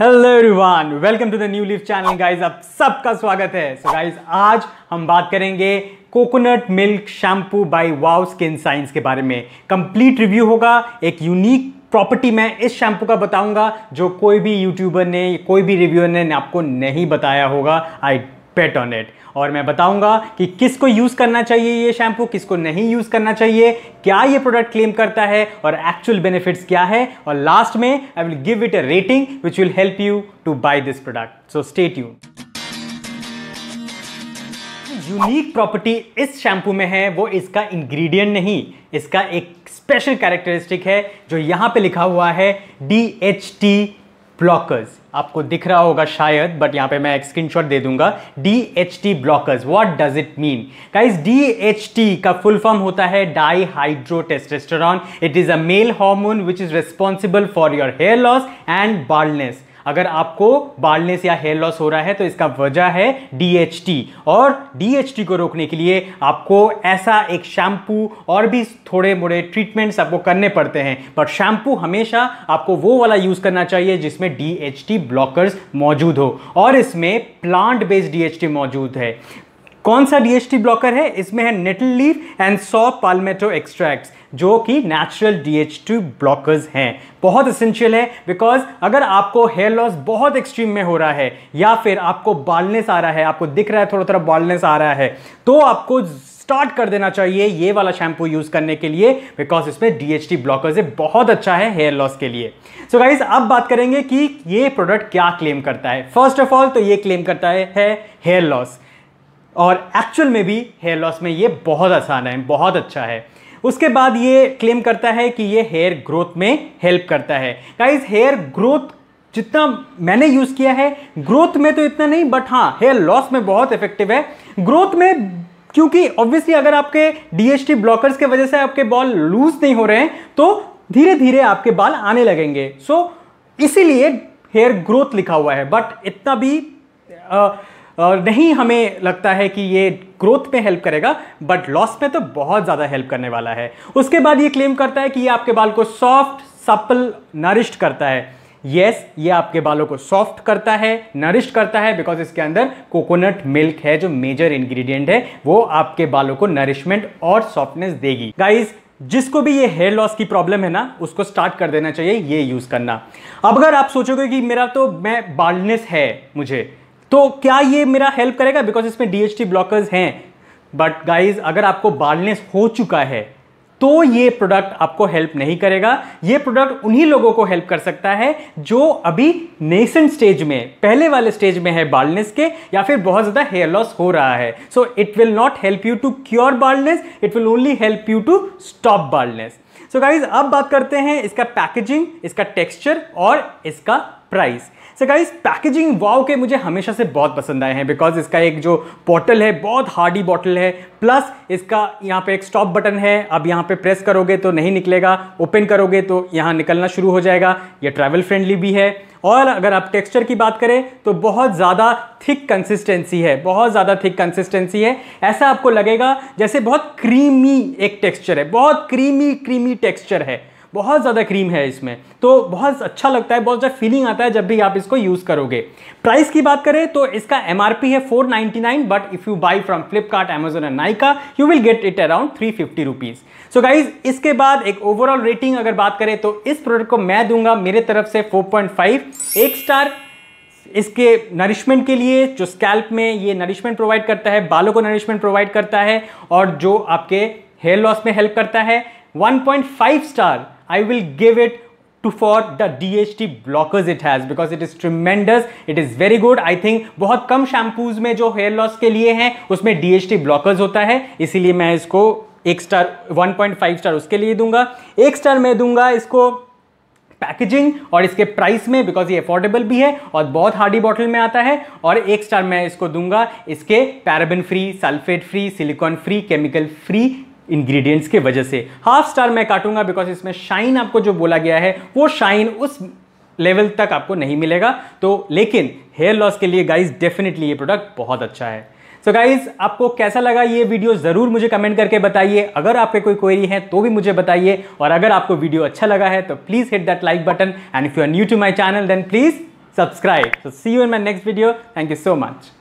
hello everyone welcome to the new live channel guys आप सबका स्वागत है सो so गाइस आज हम बात करेंगे कोकोनट मिल्क शैम्पू बाय वाव स्किन साइंस के बारे में कंप्लीट रिव्यू होगा एक यूनिक प्रॉपर्टी मैं इस शैम्पू का बताऊंगा जो कोई भी यूट्यूबर ने कोई भी रिव्यूअर ने आपको नहीं बताया होगा आई पेट ऑन इट और मैं बताऊंगा कि किसको यूज़ करना चाहिए ये शैम्पू किसको नहीं यूज़ करना चाहिए क्या ये प्रोडक्ट क्लेम करता है और एक्चुअल बेनिफिट्स क्या है और लास्ट में I will give it a rating which will help you to buy this product so state you unique property इस शैम्पू में है वो इसका इंग्रेडिएंट नहीं इसका एक स्पेशल कैरेक्टरिस्टिक है जो यहाँ पे लिखा हुआ है डी एच टी ब्लॉकर्स आपको दिख रहा होगा शायद बट यहाँ पे मैं एक स्क्रीनशॉट दे दूंगा D H T blockers what does it mean guys D H T का फुल फॉर्म होता है dihydrotestosterone it is a male hormone which is responsible for your hair loss and baldness अगर आपको बालनेस या hair loss हो रहा है तो इसका वजह है डीएचटी और डीएचटी को रोकने के लिए आपको ऐसा एक शैम्पू और भी थोड़े मोड़े ट्रीटमेंट्स आपको करने पड़ते हैं बट शैम्पू हमेशा आपको वो वाला यूज़ करना चाहिए जिसमें डीएचटी ब्लॉकर्स मौजूद हो और इसमें प्लांट बेस्ड डीएचटी मौजूद है कौन सा डीएचटी ब्लॉकर है इसमें है nettle leaf and saw palmetto extracts जो कि नेचुरल डी ब्लॉकर्स हैं बहुत असेंशियल है बिकॉज अगर आपको हेयर लॉस बहुत एक्सट्रीम में हो रहा है या फिर आपको बालनेस आ रहा है आपको दिख रहा है थोड़ा थोड़ा बालनेस आ रहा है तो आपको स्टार्ट कर देना चाहिए ये वाला शैम्पू यूज़ करने के लिए बिकॉज इसमें डी एच टी ब्लॉकर्स है बहुत अच्छा है हेयर लॉस के लिए सो so गाइज अब बात करेंगे कि ये प्रोडक्ट क्या क्लेम करता है फर्स्ट ऑफ ऑल तो ये क्लेम करता है हेयर लॉस और एक्चुअल में भी हेयर लॉस में ये बहुत आसान है बहुत अच्छा है उसके बाद ये क्लेम करता है कि ये हेयर ग्रोथ में हेल्प करता है गाइज हेयर ग्रोथ जितना मैंने यूज़ किया है ग्रोथ में तो इतना नहीं बट हाँ हेयर लॉस में बहुत इफेक्टिव है ग्रोथ में क्योंकि ऑब्वियसली अगर आपके डीएसटी ब्लॉकर्स के वजह से आपके बॉल लूज नहीं हो रहे हैं तो धीरे धीरे आपके बाल आने लगेंगे सो so, इसीलिए हेयर ग्रोथ लिखा हुआ है बट इतना भी आ, नहीं हमें लगता है कि ये ग्रोथ में हेल्प करेगा बट लॉस में तो बहुत ज़्यादा हेल्प करने वाला है उसके बाद ये क्लेम करता है कि ये आपके बाल को सॉफ्ट सप्पल नरिश्ड करता है यस yes, ये आपके बालों को सॉफ्ट करता है नरिश करता है बिकॉज इसके अंदर कोकोनट मिल्क है जो मेजर इंग्रेडिएंट है वो आपके बालों को नरिशमेंट और सॉफ्टनेस देगी गाइस जिसको भी ये हेयर लॉस की प्रॉब्लम है ना उसको स्टार्ट कर देना चाहिए ये यूज़ करना अब अगर आप सोचोगे कि मेरा तो मैं बाल्डनेस है मुझे तो क्या ये मेरा हेल्प करेगा बिकॉज इसमें डी ब्लॉकर्स हैं बट गाइज अगर आपको बालनेस हो चुका है तो ये प्रोडक्ट आपको हेल्प नहीं करेगा ये प्रोडक्ट उन्हीं लोगों को हेल्प कर सकता है जो अभी नेसेंट स्टेज में पहले वाले स्टेज में है बाल्डनेस के या फिर बहुत ज़्यादा हेयर लॉस हो रहा है so it will not help you to cure baldness it will only help you to stop baldness so guys अब बात करते हैं इसका पैकेजिंग इसका टेक्सचर और इसका प्राइस सो गाइज पैकेजिंग वाव के मुझे हमेशा से बहुत पसंद आए हैं बिकॉज इसका एक जो बॉटल है बहुत हार्डी बॉटल है प्लस इसका यहाँ पे एक स्टॉप बटन है अब यहाँ पे प्रेस करोगे तो नहीं निकलेगा ओपन करोगे तो यहाँ निकलना शुरू हो जाएगा ये ट्रैवल फ्रेंडली भी है और अगर आप टेक्सचर की बात करें तो बहुत ज़्यादा थिक कंसिस्टेंसी है बहुत ज़्यादा थिक कंसिस्टेंसी है ऐसा आपको लगेगा जैसे बहुत क्रीमी एक टेक्सचर है बहुत क्रीमी क्रीमी टेक्सचर है बहुत ज़्यादा क्रीम है इसमें तो बहुत अच्छा लगता है बहुत ज़्यादा फीलिंग आता है जब भी आप इसको यूज़ करोगे प्राइस की बात करें तो इसका एम है four but if you buy from Flipkart Amazon and Nykaa you will get it around three fifty rupees so guys इसके बाद एक ओवरऑल रेटिंग अगर बात करें तो इस प्रोडक्ट को मैं दूंगा मेरे तरफ से 4.5 एक स्टार इसके नरिशमेंट के लिए जो स्कैल्प में ये नरिशमेंट प्रोवाइड करता है बालों को नरिशमेंट प्रोवाइड करता है और जो आपके हेयर लॉस में हेल्प करता है 1.5 star I will give it to for the DHT blockers it has because it is tremendous it is very good I think बहुत कम शैम्पूज में जो हेयर लॉस के लिए hain उसमें DHT ब्लॉकर्स होता है इसीलिए मैं इसको एक स्टार 1.5 स्टार उसके लिए दूंगा एक स्टार मैं दूंगा इसको पैकेजिंग और इसके प्राइस में बिकॉज ये अफोर्डेबल भी है और बहुत हार्डी बॉटल में आता है और एक स्टार मैं इसको दूंगा इसके paraben free sulphate free silicone free chemical free ingredients के वजह से हाफ स्टार मैं काटूंगा बिकॉज इसमें शाइन आपको जो बोला गया है वो शाइन उस लेवल तक आपको नहीं मिलेगा तो लेकिन हेयर लॉस के लिए गाइज डेफिनेटली ये प्रोडक्ट बहुत अच्छा है सो so गाइज आपको कैसा लगा ये वीडियो ज़रूर मुझे कमेंट करके बताइए अगर आपके कोई क्वेरी है तो भी मुझे बताइए और अगर आपको वीडियो अच्छा लगा है तो please hit that like button and if you are new to my channel then please subscribe so see you in my next video thank you so much